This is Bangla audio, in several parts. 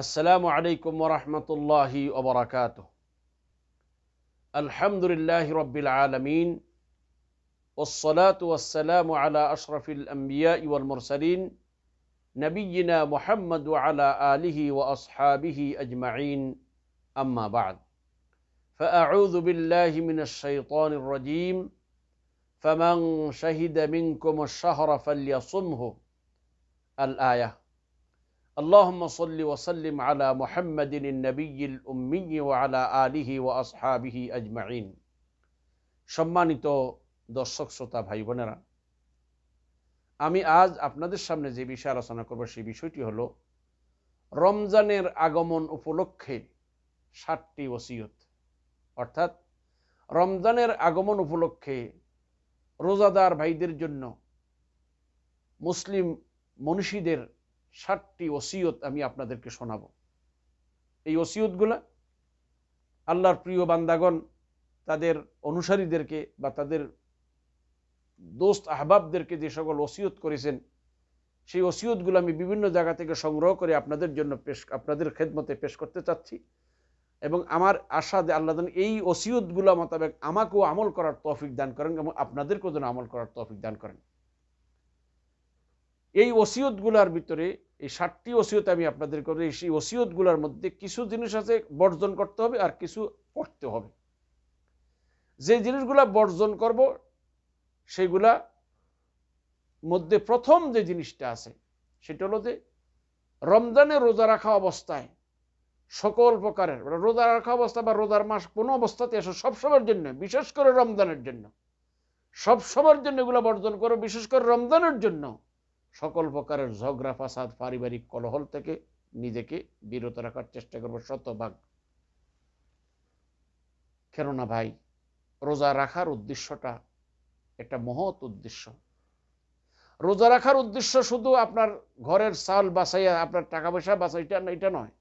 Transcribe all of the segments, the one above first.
السلام عليكم ورحمة الله وبركاته الحمد لله رب العالمين والصلاة والسلام على أشرف الأنبياء والمرسلين نبينا محمد وعلى آله وأصحابه أجمعين أما بعد فأعوذ بالله من الشيطان الرجيم فمن شهد منكم الشهر فليصمه الآية اللهم صل وسلم على محمد النبي الأمي وعلى آله وأصحابه أجمعين সম্মানিত দর্শক শ্রোতা ভাই বোনেরা আমি আজ আপনাদের সামনে যে বিষয় আলোচনা করব সেই বিষয়টি হলো রমজানের আগমন উপলক্ষে সাতটি ওসিয়ত অর্থাৎ রমজানের আগমন উপলক্ষে রোজাদার ভাইদের জন্য মুসলিম মনীষীদের ষাটটি ওসিয়ত আমি আপনাদেরকে শোনাব এই ওসিয়তগুলা আল্লাহর প্রিয় বান্দাগণ তাদের অনুসারীদেরকে বা তাদের দোস্ত আহবাবদেরকে যে সকল ওসিয়ত করেছেন সেই ওসিয়তগুলো আমি বিভিন্ন জায়গা থেকে সংগ্রহ করে আপনাদের জন্য পেশ আপনাদের খেদমতে পেশ করতে চাচ্ছি এবং আমার আশা যে আল্লাহ এই ওসিয়তগুলো মোতাবেক আমাকেও আমল করার তৌফিক দান করেন এবং আপনাদেরকেও যেন আমল করার তৌফিক দান করেন এই ওসিয়তগুলোর ভিতরে এই ষাটটি ওসিয়ত আমি আপনাদের করে এই ওসিয়তগুলোর মধ্যে কিছু জিনিস আছে বর্জন করতে হবে আর কিছু করতে হবে যে জিনিসগুলা বর্জন করব সেগুলা মধ্যে প্রথম যে জিনিসটা আছে সেটা হলো যে রমজানে রোজা রাখা অবস্থায় সকল প্রকারের মানে রোজা রাখা অবস্থা বা রোজার মাস কোনো অবস্থাতে এসো সবসময়ের জন্য বিশেষ করে রমজানের জন্য সবসময়ের জন্য এগুলো বর্জন করো বিশেষ করে রমজানের জন্য সকল প্রকারের ঝগড়া ফাসাদ পারিবারিক কলহল থেকে নিজেকে বিরত রাখার চেষ্টা করব শতভাগ কেননা ভাই রোজা রাখার উদ্দেশ্যটা একটা মহৎ উদ্দেশ্য রোজা রাখার উদ্দেশ্য শুধু আপনার ঘরের চাল বাসাইয়া আপনার টাকা পয়সা না এটা নয়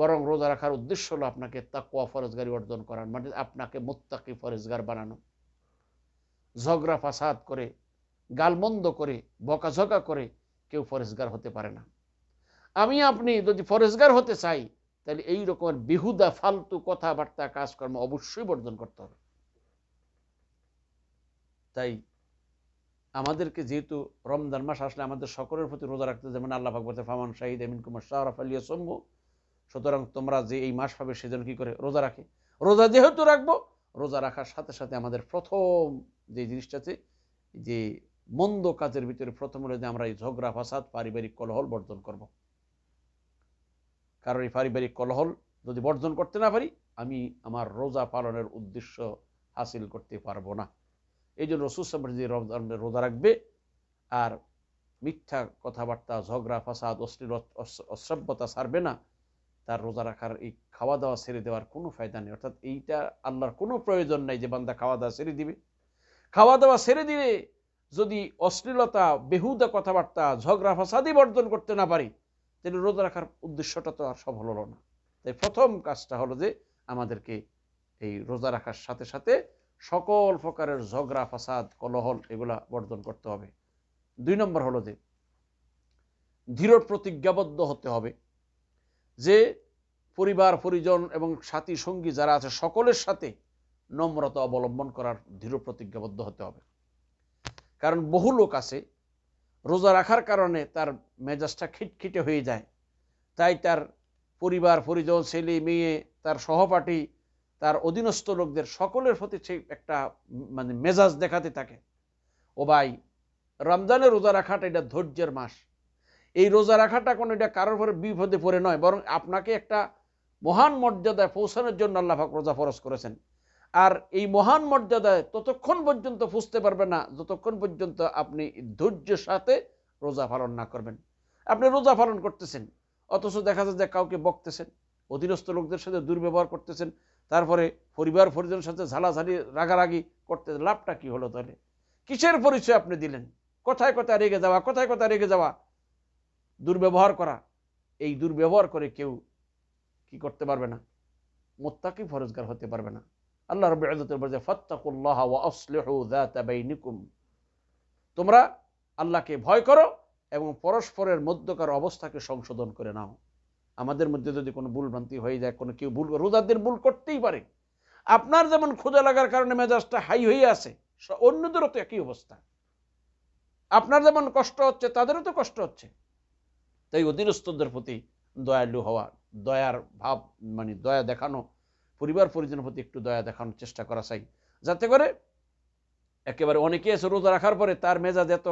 বরং রোজা রাখার উদ্দেশ্য হলো আপনাকে তাকুয়া ফরজগারি অর্জন করার মানে আপনাকে মোত্তাকি ফরজগার বানানো ঝগড়া ফাসাদ করে গালমন্দ করে বকাঝকা করে কেউ ফরেজগার হতে পারে না আমি আপনি যদি ফরেজগার হতে চাই তাহলে এই রকমের বিহুদা ফালতু কথাবার্তা কাজকর্ম অবশ্যই বর্জন করতে হবে তাই আমাদেরকে যেহেতু রমজান মাস আসলে আমাদের সকলের প্রতি রোজা রাখতে যেমন আল্লাহ ভাগবতে ফামান শাহিদ এমিন কুমার শাহরাফ আলিয়া সম্ভু সুতরাং তোমরা যে এই মাস পাবে সেজন্য কী করে রোজা রাখে রোজা যেহেতু রাখবো রোজা রাখার সাথে সাথে আমাদের প্রথম যে জিনিসটাতে যে মন্দ কাজের ভিতরে প্রথম হলো যে আমরা এই ঝগড়া ফাসাদ পারিবারিক কলহল বর্জন করব। কারণ এই পারিবারিক কলহল যদি বর্জন করতে না পারি আমি আমার রোজা পালনের উদ্দেশ্য হাসিল করতে পারবো না এই জন্য রমজানের রোজা রাখবে আর মিথ্যা কথাবার্তা ঝগড়া ফাসাদ অশ্লীল অসভ্যতা সারবে না তার রোজা রাখার এই খাওয়া দাওয়া ছেড়ে দেওয়ার কোনো ফায়দা নেই অর্থাৎ এইটা আল্লাহর কোনো প্রয়োজন নাই যে বান্দা খাওয়া দাওয়া ছেড়ে দিবে খাওয়া দাওয়া ছেড়ে দিলে যদি অশ্লীলতা বেহুদা কথাবার্তা ঝগড়া ফাসাদি বর্জন করতে না পারি তাহলে রোজা রাখার উদ্দেশ্যটা তো আর সফল হলো না তাই প্রথম কাজটা হলো যে আমাদেরকে এই রোজা রাখার সাথে সাথে সকল প্রকারের ঝগড়া ফাসাদ কলহল এগুলা বর্জন করতে হবে দুই নম্বর হলো যে দৃঢ় প্রতিজ্ঞাবদ্ধ হতে হবে যে পরিবার পরিজন এবং সাথী সঙ্গী যারা আছে সকলের সাথে নম্রতা অবলম্বন করার দৃঢ় প্রতিজ্ঞাবদ্ধ হতে হবে কারণ বহু লোক আছে রোজা রাখার কারণে তার মেজাজটা খিটখিটে হয়ে যায় তাই তার পরিবার পরিজন ছেলে মেয়ে তার সহপাঠী তার অধীনস্থ লোকদের সকলের প্রতি সে একটা মানে মেজাজ দেখাতে থাকে ও ভাই রমজানের রোজা রাখাটা এটা ধৈর্যের মাস এই রোজা রাখাটা কোনো এটা কারোর পরে বিপদে পড়ে নয় বরং আপনাকে একটা মহান মর্যাদায় পৌঁছানোর জন্য আল্লাহাক রোজা ফরস করেছেন আর এই মহান মর্যাদায় ততক্ষণ পর্যন্ত ফুসতে পারবে না যতক্ষণ পর্যন্ত আপনি ধৈর্যের সাথে রোজা পালন না করবেন আপনি রোজা পালন করতেছেন অথচ দেখা যায় যে কাউকে বকতেছেন অধীনস্থ লোকদের সাথে দুর্ব্যবহার করতেছেন তারপরে পরিবার পরিজনের সাথে ঝালাঝালি রাগারাগি করতে লাভটা কি হলো তাহলে কিসের পরিচয় আপনি দিলেন কোথায় কোথায় রেগে যাওয়া কোথায় কোথায় রেগে যাওয়া দুর্ব্যবহার করা এই দুর্ব্যবহার করে কেউ কি করতে পারবে না মোত্তাকি ফরজগার হতে পারবে না আল্লাহ রবি ইজতের বলছে ফত্তাকুল্লাহ ওয়া আসলিহু তোমরা আল্লাহকে ভয় করো এবং পরস্পরের মধ্যকার অবস্থাকে সংশোধন করে নাও আমাদের মধ্যে যদি কোনো ভুল ভ্রান্তি হয়ে যায় কোনো কেউ ভুল রোজাদের ভুল করতেই পারে আপনার যেমন ক্ষুদা লাগার কারণে মেজাজটা হাই হয়ে আছে অন্যদেরও তো একই অবস্থা আপনার যেমন কষ্ট হচ্ছে তাদেরও তো কষ্ট হচ্ছে তাই অধীনস্থদের প্রতি দয়ালু হওয়া দয়ার ভাব মানে দয়া দেখানো পরিবার পরিজনের প্রতি একটু দয়া দেখানোর চেষ্টা করা চাই যাতে করে একেবারে অনেকে এসে রোজা রাখার পরে তার মেজাজ এত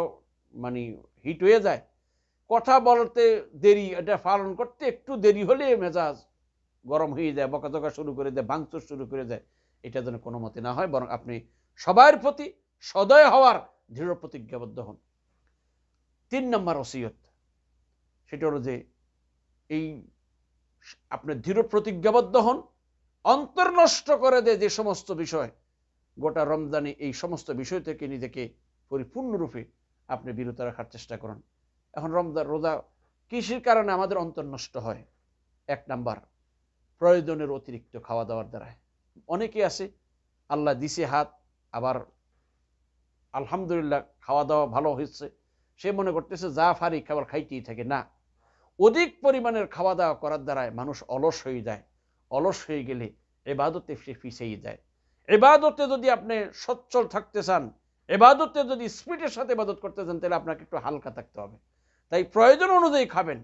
মানে হিট হয়ে যায় কথা বলতে দেরি এটা পালন করতে একটু দেরি হলে মেজাজ গরম হয়ে যায় বকাঝকা শুরু করে দেয় ভাঙচুর শুরু করে দেয় এটা যেন কোনো মতে না হয় বরং আপনি সবার প্রতি সদয় হওয়ার দৃঢ় প্রতিজ্ঞাবদ্ধ হন তিন নম্বর অসিয়ত সেটা হলো যে এই আপনি দৃঢ় প্রতিজ্ঞাবদ্ধ হন অন্তর নষ্ট করে দেয় যে সমস্ত বিষয় গোটা রমজানে এই সমস্ত বিষয় থেকে নিজেকে পরিপূর্ণরূপে আপনি বিরত রাখার চেষ্টা করুন এখন রমজান রোজা কৃষির কারণে আমাদের অন্তর নষ্ট হয় এক নাম্বার প্রয়োজনের অতিরিক্ত খাওয়া দাওয়ার দ্বারা অনেকে আছে আল্লাহ দিছে হাত আবার আলহামদুলিল্লাহ খাওয়া দাওয়া ভালো হয়েছে সে মনে করতেছে যা ফারি খাবার খাইতেই থাকে না অধিক পরিমাণের খাওয়া দাওয়া করার দ্বারায় মানুষ অলস হয়ে যায় অলস হয়ে গেলে এবাদতে সে ফিসেই যায় এবাদতে যদি আপনি সচ্ছল থাকতে চান এবাদতে যদি স্পিডের সাথে এবাদত করতে চান তাহলে আপনাকে একটু হালকা থাকতে হবে তাই প্রয়োজন অনুযায়ী খাবেন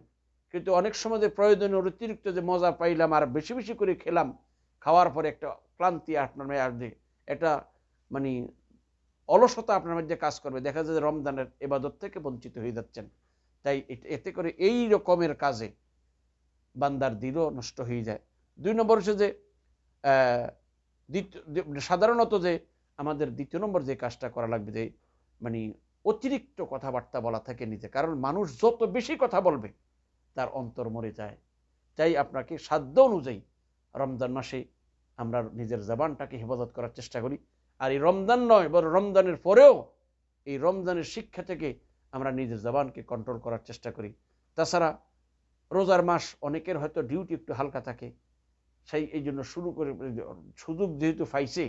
কিন্তু অনেক সময় যে প্রয়োজনীয় অতিরিক্ত যে মজা পাইলাম আর বেশি বেশি করে খেলাম খাওয়ার পরে একটা ক্লান্তি আপনার মেয়ে আসবে এটা মানে অলসতা আপনার মধ্যে কাজ করবে দেখা যায় যে রমজানের এবাদত থেকে বঞ্চিত হয়ে যাচ্ছেন তাই এতে করে এই রকমের কাজে বান্দার দিলও নষ্ট হয়ে যায় দুই নম্বর হচ্ছে যে সাধারণত যে আমাদের দ্বিতীয় নম্বর যে কাজটা করা লাগবে যে মানে অতিরিক্ত কথাবার্তা বলা থাকে নিজে কারণ মানুষ যত বেশি কথা বলবে তার অন্তর মরে যায় তাই আপনাকে সাধ্য অনুযায়ী রমজান মাসে আমরা নিজের জবানটাকে হেফাজত করার চেষ্টা করি আর এই রমজান নয় বরং রমজানের পরেও এই রমজানের শিক্ষা থেকে আমরা নিজের জবানকে কন্ট্রোল করার চেষ্টা করি তাছাড়া রোজার মাস অনেকের হয়তো ডিউটি একটু হালকা থাকে সেই এই জন্য শুরু করে সুযোগ যেহেতু পাইছে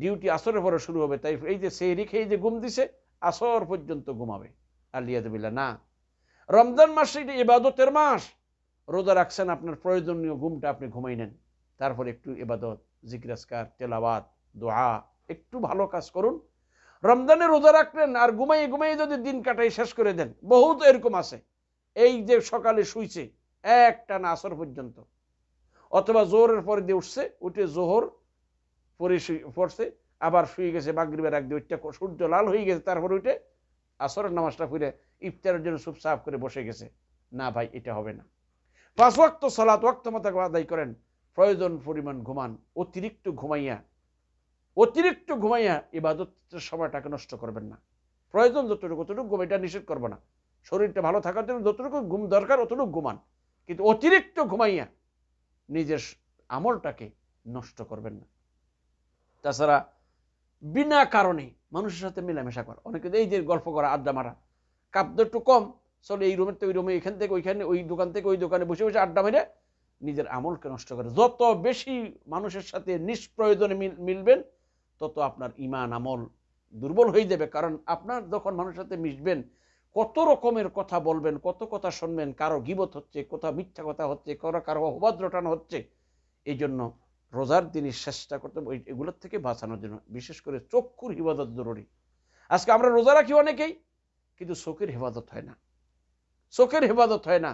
ডিউটি আসরের পরে শুরু হবে তাই এই যে সেই রেখে এই যে ঘুম দিছে আসর পর্যন্ত ঘুমাবে আলিয়াদবিল্লা না রমজান মাস এটা এবাদতের মাস রোজা রাখছেন আপনার প্রয়োজনীয় ঘুমটা আপনি ঘুমাই নেন তারপরে একটু এবাদত জিক্রাসকার তেলাবাদ দোহা একটু ভালো কাজ করুন রমজানে রোজা রাখলেন আর ঘুমাইয়ে ঘুমাইয়ে যদি দিন কাটাই শেষ করে দেন বহুত এরকম আছে এই যে সকালে শুইছে একটা না আসর পর্যন্ত অথবা জোহরের পরে দিয়ে উঠছে উঠে জোহর পরে পড়ছে আবার শুয়ে গেছে মাগরীবের আগ দিয়ে ওইটা সূর্য লাল হয়ে গেছে তারপরে উঠে আসরের নামাজটা ফিরে ইফতারের জন্য সুপ সাফ করে বসে গেছে না ভাই এটা হবে না পাঁচ ওক্ত সালাত ওক্ত মতো আদায় করেন প্রয়োজন পরিমাণ ঘুমান অতিরিক্ত ঘুমাইয়া অতিরিক্ত ঘুমাইয়া ইবাদতের সময়টাকে নষ্ট করবেন না প্রয়োজন যতটুকু অতটুকু ঘুম এটা নিষেধ করবো না শরীরটা ভালো থাকার জন্য যতটুকু ঘুম দরকার অতটুকু ঘুমান কিন্তু অতিরিক্ত ঘুমাইয়া নিজের আমলটাকে নষ্ট করবেন না তাছাড়া বিনা কারণে মানুষের সাথে মেলামেশা করা অনেকে এই যে গল্প করা আড্ডা মারা কাব্দ একটু কম চলে এই রুমের তো ওই রুমে এখান থেকে ওইখানে ওই দোকান থেকে ওই দোকানে বসে বসে আড্ডা মেরে নিজের আমলকে নষ্ট করে যত বেশি মানুষের সাথে নিষ্প্রয়োজনে মিলবেন তত আপনার ইমান আমল দুর্বল হয়ে যাবে কারণ আপনার যখন মানুষের সাথে মিশবেন কত রকমের কথা বলবেন কত কথা শুনবেন কারো গিবত হচ্ছে কোথাও মিথ্যা কথা হচ্ছে কারো কারো অবাদ্রটানো হচ্ছে এই জন্য রোজার দিনই চেষ্টা করতে হবে এগুলোর থেকে বাঁচানোর জন্য বিশেষ করে চক্ষুর হিফাজত জরুরি আজকে আমরা রোজা রাখি অনেকেই কিন্তু চোখের হেফাজত হয় না চোখের হেফাজত হয় না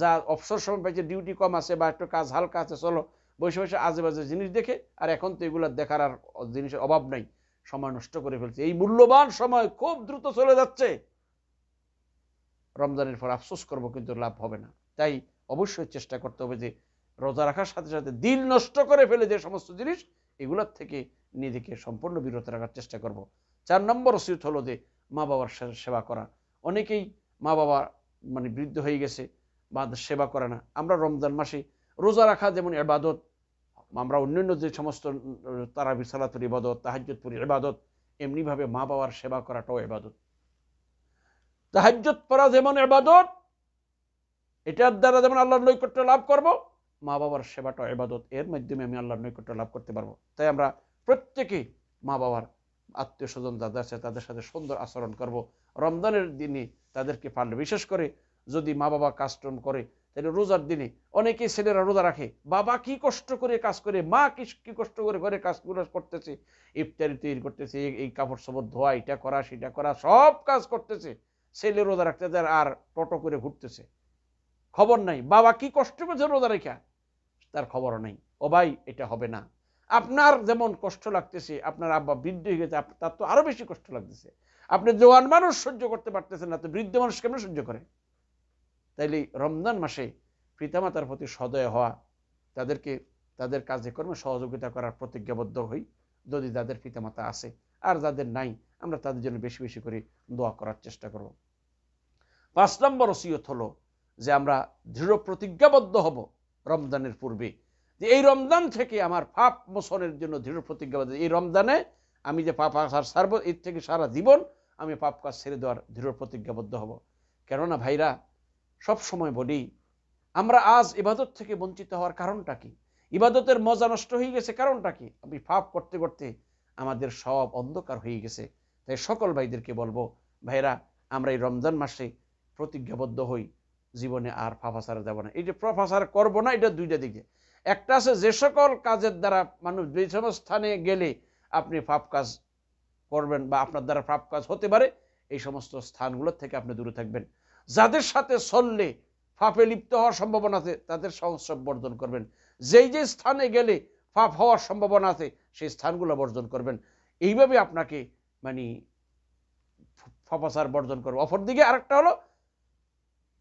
যা অবসর সময় পাইছে ডিউটি কম আছে বা একটু কাজ হালকা আছে চলো বসে বসে আজে বাজে জিনিস দেখে আর এখন তো এগুলো দেখার আর জিনিসের অভাব নাই সময় নষ্ট করে ফেলছে এই মূল্যবান সময় খুব দ্রুত চলে যাচ্ছে রমজানের পর আফসোস করব কিন্তু লাভ হবে না তাই অবশ্যই চেষ্টা করতে হবে যে রোজা রাখার সাথে সাথে দিন নষ্ট করে ফেলে যে সমস্ত জিনিস এগুলোর থেকে নিজেকে সম্পূর্ণ বিরত রাখার চেষ্টা করব। চার নম্বর ওসিয়ত হলো যে মা বাবার সেবা করা অনেকেই মা বাবা মানে বৃদ্ধ হয়ে গেছে বা সেবা করে না আমরা রমজান মাসে রোজা রাখা যেমন এবাদত আমরা অন্যান্য যে সমস্ত তারা বিশালাতুর ইবাদত তাহাজতপুর ইবাদত এমনিভাবে মা বাবার সেবা করাটাও এবাদত তাহাজ্যত পড়া যেমন এবাদত এটার দ্বারা যেমন আল্লাহর নৈকট্য লাভ করব মা বাবার সেবাটা এবাদত এর মাধ্যমে আমি আল্লাহর নৈকট্য লাভ করতে পারবো তাই আমরা প্রত্যেকেই মা বাবার আত্মীয় স্বজন যাদের আছে তাদের সাথে সুন্দর আচরণ করব রমজানের দিনে তাদেরকে পারলে বিশেষ করে যদি মা বাবা কাজটন করে তাহলে রোজার দিনে অনেকেই ছেলেরা রোজা রাখে বাবা কি কষ্ট করে কাজ করে মা কি কি কষ্ট করে ঘরে কাজগুলো করতেছে ইফতারি তৈরি করতেছে এই কাপড় সবর ধোয়া এটা করা সেটা করা সব কাজ করতেছে ছেলে রোজা রাখতে যার আর টটো করে ঘুরতেছে খবর নাই বাবা কি কষ্ট পেয়েছে রোজা রেখা তার খবর নাই ও ভাই এটা হবে না আপনার যেমন কষ্ট লাগতেছে আপনার আব্বা বৃদ্ধ হয়ে গেছে তার তো আরও বেশি কষ্ট লাগতেছে আপনি জোয়ান মানুষ সহ্য করতে পারতেছেন না তো বৃদ্ধ মানুষ কেমন সহ্য করে তাইলে রমজান মাসে পিতামাতার প্রতি সদয় হওয়া তাদেরকে তাদের কাজে কর্মে সহযোগিতা করার প্রতিজ্ঞাবদ্ধ হই যদি তাদের পিতামাতা আছে আর যাদের নাই আমরা তাদের জন্য বেশি বেশি করে দোয়া করার চেষ্টা করব পাঁচ নম্বর ওসিয়ত হলো যে আমরা দৃঢ় প্রতিজ্ঞাবদ্ধ হব রমজানের পূর্বে যে এই রমজান থেকে আমার পাপ মোশনের জন্য দৃঢ় প্রতিজ্ঞাবদ্ধ এই রমজানে আমি যে পাপ আসার সারব এর থেকে সারা জীবন আমি পাপ কাজ ছেড়ে দেওয়ার দৃঢ় প্রতিজ্ঞাবদ্ধ হব কেননা ভাইরা সব সময় বলি আমরা আজ ইবাদত থেকে বঞ্চিত হওয়ার কারণটা কি ইবাদতের মজা নষ্ট হয়ে গেছে কারণটা কি আমি পাপ করতে করতে আমাদের সব অন্ধকার হয়ে গেছে তাই সকল ভাইদেরকে বলবো ভাইরা আমরা এই রমজান মাসে প্রতিজ্ঞাবদ্ধ হই জীবনে আর ফাফাসার যাব না এই যে প্রফাসার করব না এটা দুইটা দিকে একটা আছে যে সকল কাজের দ্বারা মানুষ যে স্থানে গেলে আপনি ফাপ কাজ করবেন বা আপনার দ্বারা ফাপ কাজ হতে পারে এই সমস্ত স্থানগুলোর থেকে আপনি দূরে থাকবেন যাদের সাথে চললে ফাপে লিপ্ত হওয়ার সম্ভাবনা আছে তাদের সংস্রব বর্জন করবেন যেই যে স্থানে গেলে পাপ হওয়ার সম্ভাবনা আছে সেই স্থানগুলো বর্জন করবেন এইভাবে আপনাকে মানে পাপাচার বর্জন করবে অপরদিকে আরেকটা হলো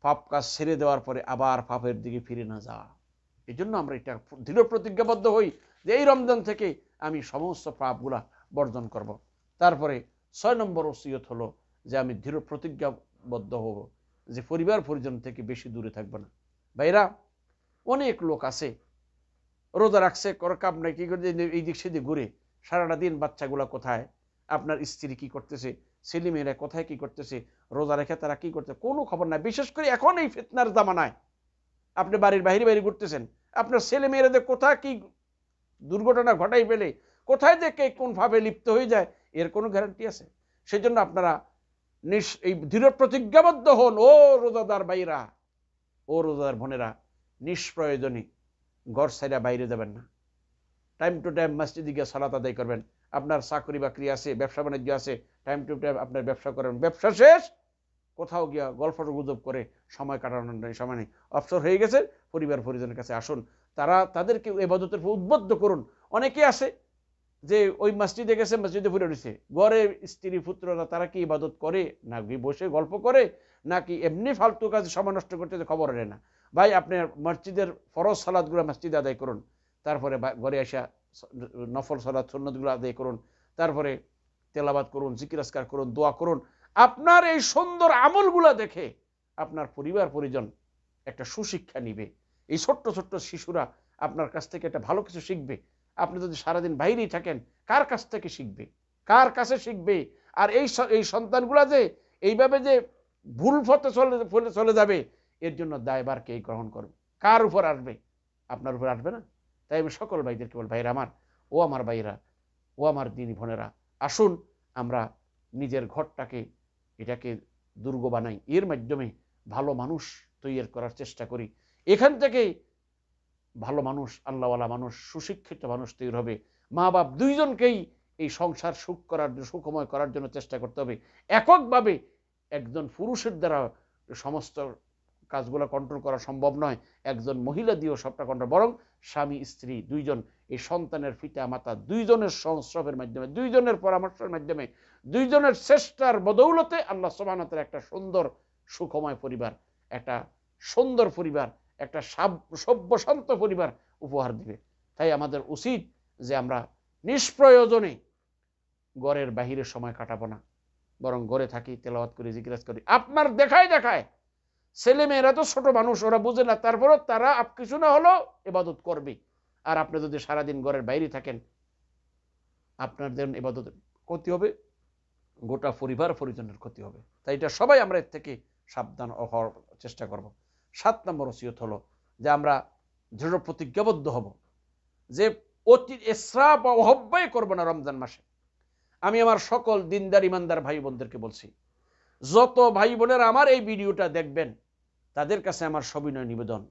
পাপ কাজ ছেড়ে দেওয়ার পরে আবার পাপের দিকে ফিরে না যাওয়া এই জন্য আমরা এটা দৃঢ় প্রতিজ্ঞাবদ্ধ হই যে এই রমজান থেকে আমি সমস্ত পাপগুলা বর্জন করব। তারপরে ছয় নম্বর ওসিয়ত হলো যে আমি দৃঢ় প্রতিজ্ঞাবদ্ধ হব যে পরিবার পরিজন থেকে বেশি দূরে থাকবো না ভাইরা অনেক লোক আছে রোজা রাখছে কর কাপ নাই কি করে এই দিক সেদিক ঘুরে সারাটা দিন বাচ্চাগুলো কোথায় আপনার স্ত্রী কি করতেছে ছেলেমেয়েরা কোথায় কি করতেছে রোজা রেখে তারা কি করতে কোনো খবর নাই বিশেষ করে এখন এই ফিতনার জামানায় আপনি বাড়ির বাইরে বাইরে ঘুরতেছেন আপনার ছেলেমেয়েরা যে কোথায় কি দুর্ঘটনা ঘটাই পেলে কোথায় দেখে কোন কোনভাবে লিপ্ত হয়ে যায় এর কোনো গ্যারান্টি আছে সেই জন্য আপনারা নিঃ এই দৃঢ় প্রতিজ্ঞাবদ্ধ হন ও রোজাদার ভাইরা ও রোজাদার বোনেরা নিষ্প্রয়োজনী গড় সাইরা বাইরে যাবেন না টাইম টু টাইম মসজিদে গিয়ে সালাত আদায় করবেন আপনার চাকরি বাকরি আছে ব্যবসা বাণিজ্য আছে টাইম টু টাইম আপনার ব্যবসা করেন ব্যবসা শেষ কোথাও গিয়া গল্প গুজব করে সময় কাটানোর নেই সময় নেই অবসর হয়ে গেছে পরিবার পরিজনের কাছে আসুন তারা তাদেরকে এবাদতের উদ্বুদ্ধ করুন অনেকে আছে যে ওই মসজিদে গেছে মসজিদে ফুরে উঠেছে গড়ে স্ত্রী পুত্ররা তারা কি ইবাদত করে নাকি বসে গল্প করে নাকি এমনি ফালতু কাজ সময় নষ্ট করতে খবর রে না ভাই আপনার মসজিদের ফরজ সালাদগুলো মসজিদে আদায় করুন তারপরে ঘরে আসা নফল সালাদ সন্ন্যতগুলো আদায় করুন তারপরে তেলাবাদ করুন জিকিরাস্কার করুন দোয়া করুন আপনার এই সুন্দর আমলগুলো দেখে আপনার পরিবার পরিজন একটা সুশিক্ষা নিবে এই ছোট্ট ছোট্ট শিশুরা আপনার কাছ থেকে একটা ভালো কিছু শিখবে আপনি যদি সারাদিন বাইরেই থাকেন কার কাছ থেকে শিখবে কার কাছে শিখবে আর এই এই সন্তানগুলা যে এইভাবে যে ভুল ফতে চলে চলে যাবে এর জন্য দায়বার কে গ্রহণ করবে কার উপর আসবে আপনার উপর আসবে না তাই আমি সকল ভাইদেরকে বল ভাইরা আমার ও আমার ভাইরা ও আমার দিন বোনেরা আসুন আমরা নিজের ঘরটাকে এটাকে দুর্গ বানাই এর মাধ্যমে ভালো মানুষ তৈরি করার চেষ্টা করি এখান থেকে ভালো মানুষ আল্লাহওয়ালা মানুষ সুশিক্ষিত মানুষ তৈরি হবে মা বাপ দুইজনকেই এই সংসার সুখ করার জন্য সুখময় করার জন্য চেষ্টা করতে হবে এককভাবে একজন পুরুষের দ্বারা সমস্ত কাজগুলো কন্ট্রোল করা সম্ভব নয় একজন মহিলা দিয়েও সবটা কন্ট্রোল বরং স্বামী স্ত্রী দুইজন এই সন্তানের পিতা মাতা দুইজনের সংস্রবের মাধ্যমে দুইজনের পরামর্শের মাধ্যমে দুইজনের চেষ্টার বদৌলতে আল্লাহ সোমানতের একটা সুন্দর সুখময় পরিবার একটা সুন্দর পরিবার একটা সভ্যশান্ত পরিবার উপহার দিবে তাই আমাদের উচিত যে আমরা নিষ্প্রয়োজনে গড়ের বাহিরে সময় কাটাবো না বরং গড়ে থাকি তেলাওয়াত করি জিজ্ঞাসা করি আপনার দেখায় দেখায় ছেলে মেয়েরা তো ছোট মানুষ ওরা বুঝে না তারপরও তারা আপ কিছু না হলো এবাদত করবে আর আপনি যদি সারাদিন ঘরের বাইরে থাকেন আপনার যেন এবাদত ক্ষতি হবে গোটা পরিবার পরিজনের ক্ষতি হবে তাই এটা সবাই আমরা এর থেকে সাবধান হওয়ার চেষ্টা করব। সাত নম্বর ওসিয়ত হলো যে আমরা দৃঢ় প্রতিজ্ঞাবদ্ধ হব যে অতি এসরা বা অহব্যয় করবো না রমজান মাসে আমি আমার সকল দিনদার ইমানদার ভাই বোনদেরকে বলছি যত ভাই বোনেরা আমার এই ভিডিওটা দেখবেন তাদের কাছে আমার সবিনয় নিবেদন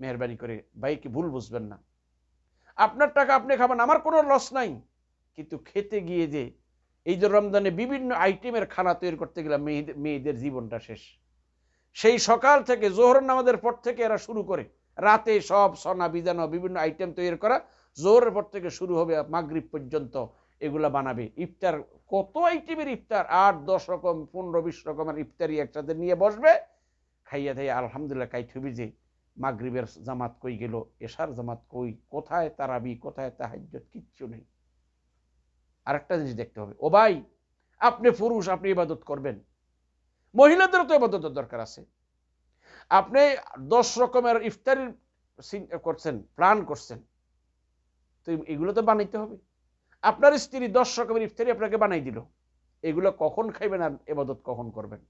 মেহরবানি করে ভাইকে ভুল বুঝবেন না আপনার টাকা আপনি খাবেন আমার কোনো লস নাই কিন্তু খেতে গিয়ে যে এই যে রমজানে বিভিন্ন আইটেমের খানা তৈরি করতে গেলে মেয়েদের জীবনটা শেষ সেই সকাল থেকে জোহর নামাজের পর থেকে এরা শুরু করে রাতে সব সনা বিজানো বিভিন্ন আইটেম তৈরি করা জোহরের পর থেকে শুরু হবে মাগরীব পর্যন্ত এগুলা বানাবে ইফতার কত আইটেমের ইফতার আট দশ রকম পনেরো বিশ রকমের ইফতারি একসাথে নিয়ে বসবে খাইয়া খাইয়া আলহামদুলিল্লাহ কাই থবি যে মাগরীবের জামাত কই গেল এশার জামাত কই কোথায় তারাবি কোথায় তাহাজ কিচ্ছু নেই আরেকটা জিনিস দেখতে হবে ও ভাই আপনি পুরুষ আপনি ইবাদত করবেন মহিলাদেরও তো ইবাদতের দরকার আছে আপনি দশ রকমের ইফতারির করছেন প্ল্যান করছেন তো এগুলো তো বানাইতে হবে আপনার স্ত্রী দশ রকমের ইফতারি আপনাকে বানাই দিল এগুলো কখন খাইবেন আর এবাদত কখন করবেন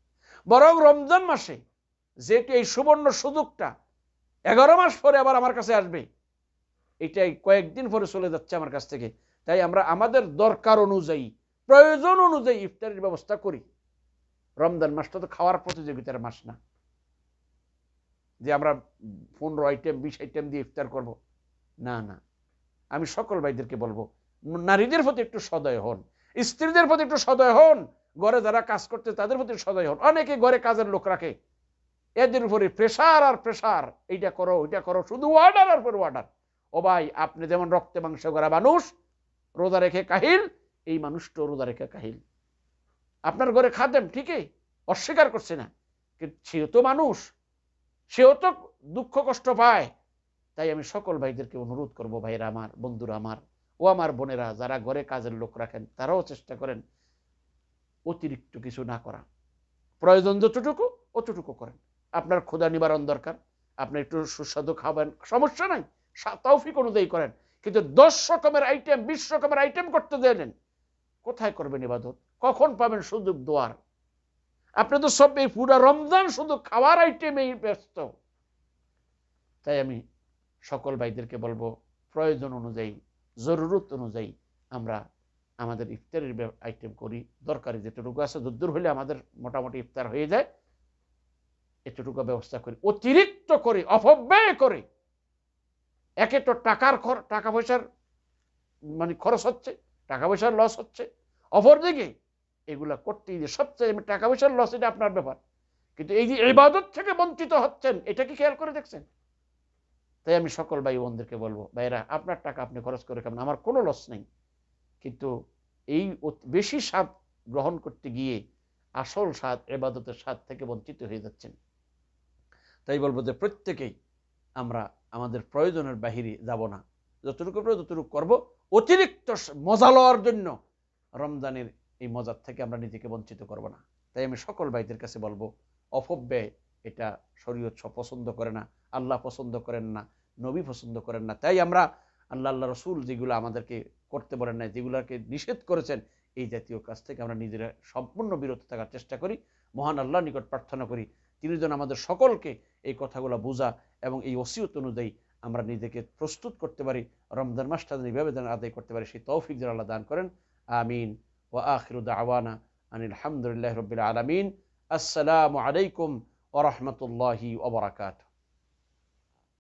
বরং রমজান মাসে যেহেতু এই সুবর্ণ সুযোগটা এগারো মাস পরে আবার আমার কাছে আসবে এটাই কয়েকদিন পরে চলে যাচ্ছে আমার কাছ থেকে তাই আমরা আমাদের দরকার অনুযায়ী প্রয়োজন অনুযায়ী ইফতারের ব্যবস্থা করি রমজান মাসটা তো খাওয়ার প্রতিযোগিতার মাস না যে আমরা পনেরো আইটেম বিশ আইটেম দিয়ে ইফতার করব না না আমি সকল ভাইদেরকে বলবো নারীদের প্রতি একটু সদয় হন স্ত্রীদের প্রতি একটু সদয় হন ঘরে যারা কাজ করতে তাদের প্রতি সদয় হন অনেকে ঘরে কাজের লোক রাখে এদের উপরে প্রেশার আর প্রেশার এইটা করো ওইটা করো শুধু ওয়ার্ডার আর পর ওয়ার্ডার ও ভাই আপনি যেমন রক্তে মাংস করা মানুষ রোজা রেখে কাহিল এই মানুষটা রোজা রেখে কাহিল আপনার ঘরে খাদেম ঠিকই অস্বীকার করছে না সেও তো মানুষ সেও তো দুঃখ কষ্ট পায় তাই আমি সকল ভাইদেরকে অনুরোধ করব ভাইরা আমার বন্ধুরা আমার ও আমার বোনেরা যারা ঘরে কাজের লোক রাখেন তারাও চেষ্টা করেন অতিরিক্ত কিছু না করা প্রয়োজন যতটুকু অতটুকু করেন আপনার ক্ষুদা নিবারণ দরকার আপনি একটু সুস্বাদু খাবেন সমস্যা নাই তৌফিক অনুযায়ী করেন কিন্তু দশ রকমের আইটেম বিশ রকমের আইটেম করতে দেন কোথায় করবেন ইবাদত কখন পাবেন সুযোগ দোয়ার আপনি তো সব এই পুরা রমজান শুধু খাওয়ার আইটেমেই ব্যস্ত তাই আমি সকল ভাইদেরকে বলবো প্রয়োজন অনুযায়ী জরুরত অনুযায়ী আমরা আমাদের ইফতারের আইটেম করি দরকারি যেটুকু আছে যদ্দূর হলে আমাদের মোটামুটি ইফতার হয়ে যায় এতটুকু ব্যবস্থা করি অতিরিক্ত করে অপব্যয় করে একে তো টাকার টাকা পয়সার মানে খরচ হচ্ছে টাকা পয়সার লস হচ্ছে অপরদিকে এগুলা করতে গিয়ে সবচেয়ে টাকা পয়সার লস এটা আপনার ব্যাপার কিন্তু এই যে ইবাদত থেকে বঞ্চিত হচ্ছেন এটা কি খেয়াল করে দেখছেন তাই আমি সকল ভাই বোনদেরকে বলবো ভাইরা আপনার টাকা আপনি খরচ করে খাবেন আমার কোনো লস নেই কিন্তু এই বেশি স্বাদ গ্রহণ করতে গিয়ে আসল স্বাদ এবাদতের স্বাদ থেকে বঞ্চিত হয়ে যাচ্ছেন তাই বলবো যে প্রত্যেকেই আমরা আমাদের প্রয়োজনের বাহিরে যাব না যতটুকু যতটুকু করব অতিরিক্ত মজা লওয়ার জন্য রমজানের এই মজার থেকে আমরা নিজেকে বঞ্চিত করব না তাই আমি সকল ভাইদের কাছে বলবো অপব্যয় এটা শরীয়ত পছন্দ করে না আল্লাহ পছন্দ করেন না নবী পছন্দ করেন না তাই আমরা আল্লাহ আল্লাহ রসুল যেগুলো আমাদেরকে করতে পারেন না যেগুলোকে নিষেধ করেছেন এই জাতীয় কাজ থেকে আমরা নিজেরা সম্পূর্ণ বিরত থাকার চেষ্টা করি মহান আল্লাহ নিকট প্রার্থনা করি তিনি যেন আমাদের সকলকে এই কথাগুলো বোঝা এবং এই ওসিয়ত অনুযায়ী আমরা নিজেকে প্রস্তুত করতে পারি রমজান মাসটা যেন এইভাবে যেন আদায় করতে পারি সেই তৌফিক যেন আল্লাহ দান করেন আমিন ও আখিরুদ আওয়ানা আনিল আলহামদুলিল্লাহ রবিল আলমিন আসসালামু আলাইকুম ওরহমতুল্লাহি ওবরাকাত